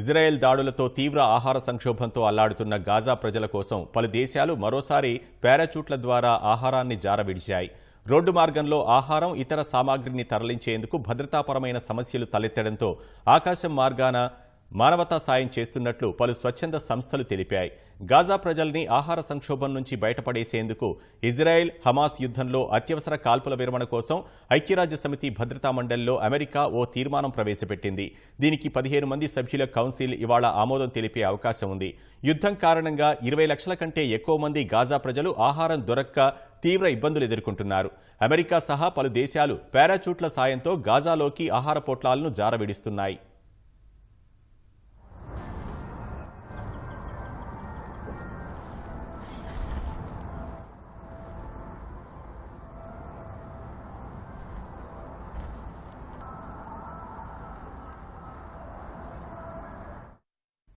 Israel దాడులతో తీవ్ర ఆహార సంక్షోభంతో అల్లాడుతున్న గాజా ప్రజల కోసం పలు దేశాలు మరోసారి పారాచూట్ల ద్వారా ఆహారాన్ని జారవిడిచాయి రోడ్డు మార్గంలో ఆహారం ఇతర సామాగ్రిని తరలించేందుకు భద్రతాపరమైన సమస్యలు తలెత్తడంతో ఆకాశం మార్గాన మానవతా సాయం చేస్తున్నట్లు పలు స్వచ్ఛంద సంస్థలు తెలిపాయి గాజా ప్రజల్ని ఆహార సంక్షోభం నుంచి బయటపడేసేందుకు ఇజ్రాయెల్ హమాస్ యుద్దంలో అత్యవసర కాల్పుల విరమణ కోసం ఐక్యరాజ్య సమితి భద్రతా మండలిలో అమెరికా ఓ తీర్మానం ప్రవేశపెట్టింది దీనికి పదిహేను మంది సభ్యుల కౌన్సిల్ ఇవాళ ఆమోదం తెలిపే అవకాశం ఉంది యుద్దం కారణంగా ఇరవై లక్షల కంటే ఎక్కువ మంది గాజా ప్రజలు ఆహారం దొరక్క తీవ్ర ఇబ్బందులు ఎదుర్కొంటున్నారు అమెరికా సహా పలు దేశాలు పారాచూట్ల సాయంతో గాజాలోకి ఆహార పొట్లాలను జారవిడిస్తున్నాయి